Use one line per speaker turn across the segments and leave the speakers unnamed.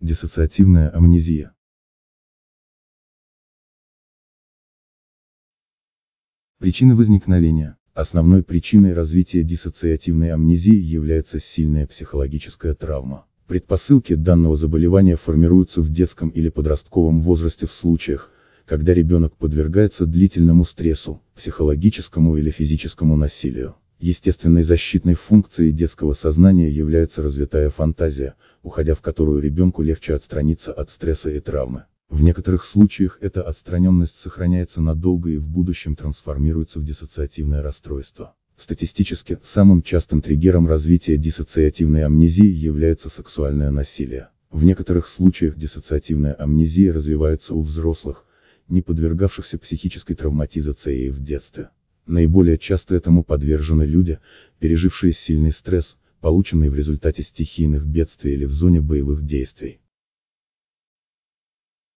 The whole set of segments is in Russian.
Диссоциативная амнезия. Причины возникновения. Основной причиной развития диссоциативной амнезии является сильная психологическая травма. Предпосылки данного заболевания формируются в детском или подростковом возрасте в случаях, когда ребенок подвергается длительному стрессу, психологическому или физическому насилию. Естественной защитной функцией детского сознания является развитая фантазия, уходя в которую ребенку легче отстраниться от стресса и травмы. В некоторых случаях эта отстраненность сохраняется надолго и в будущем трансформируется в диссоциативное расстройство. Статистически, самым частым триггером развития диссоциативной амнезии является сексуальное насилие. В некоторых случаях диссоциативная амнезия развивается у взрослых, не подвергавшихся психической травматизации в детстве. Наиболее часто этому подвержены люди, пережившие сильный стресс, полученный в результате стихийных бедствий или в зоне боевых действий.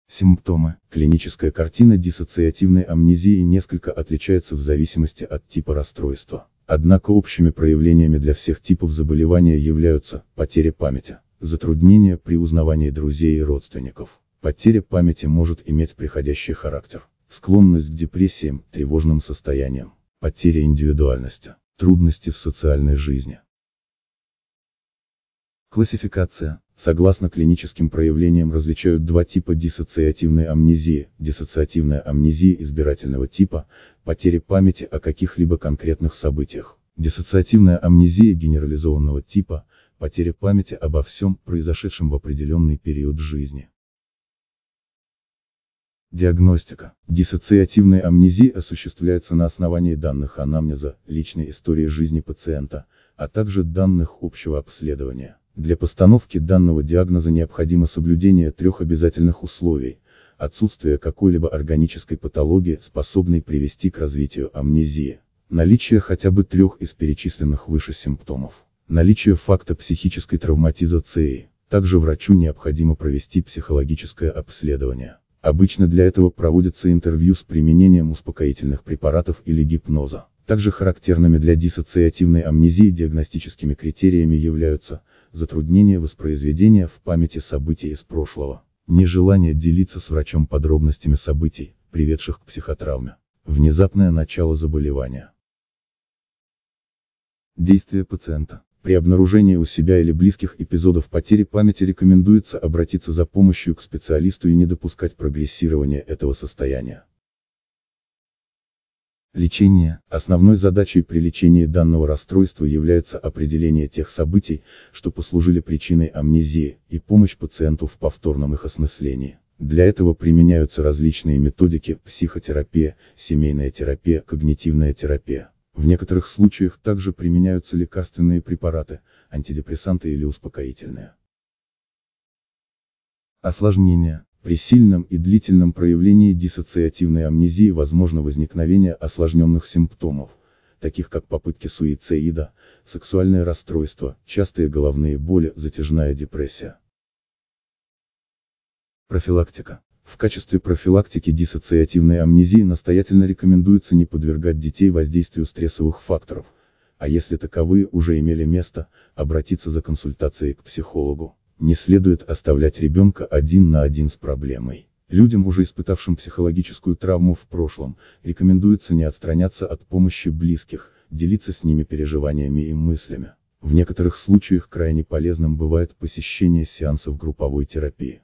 Симптомы. Клиническая картина диссоциативной амнезии несколько отличается в зависимости от типа расстройства. Однако общими проявлениями для всех типов заболевания являются потеря памяти, затруднения при узнавании друзей и родственников. Потеря памяти может иметь приходящий характер, склонность к депрессиям, тревожным состояниям потеря индивидуальности, трудности в социальной жизни. Классификация. Согласно клиническим проявлениям различают два типа диссоциативной амнезии, диссоциативная амнезия избирательного типа, потеря памяти о каких-либо конкретных событиях, диссоциативная амнезия генерализованного типа, потеря памяти обо всем, произошедшем в определенный период жизни. Диагностика. Диссоциативная амнезия осуществляется на основании данных анамнеза, личной истории жизни пациента, а также данных общего обследования. Для постановки данного диагноза необходимо соблюдение трех обязательных условий. Отсутствие какой-либо органической патологии, способной привести к развитию амнезии. Наличие хотя бы трех из перечисленных выше симптомов. Наличие факта психической травматизации. Также врачу необходимо провести психологическое обследование. Обычно для этого проводятся интервью с применением успокоительных препаратов или гипноза. Также характерными для диссоциативной амнезии диагностическими критериями являются затруднение воспроизведения в памяти событий из прошлого, нежелание делиться с врачом подробностями событий, приведших к психотравме, внезапное начало заболевания. Действие пациента. При обнаружении у себя или близких эпизодов потери памяти рекомендуется обратиться за помощью к специалисту и не допускать прогрессирования этого состояния. Лечение. Основной задачей при лечении данного расстройства является определение тех событий, что послужили причиной амнезии, и помощь пациенту в повторном их осмыслении. Для этого применяются различные методики, психотерапия, семейная терапия, когнитивная терапия. В некоторых случаях также применяются лекарственные препараты, антидепрессанты или успокоительные. Осложнения. При сильном и длительном проявлении диссоциативной амнезии возможно возникновение осложненных симптомов, таких как попытки суицида, сексуальное расстройство, частые головные боли, затяжная депрессия. Профилактика. В качестве профилактики диссоциативной амнезии настоятельно рекомендуется не подвергать детей воздействию стрессовых факторов, а если таковые уже имели место, обратиться за консультацией к психологу. Не следует оставлять ребенка один на один с проблемой. Людям, уже испытавшим психологическую травму в прошлом, рекомендуется не отстраняться от помощи близких, делиться с ними переживаниями и мыслями. В некоторых случаях крайне полезным бывает посещение сеансов групповой терапии.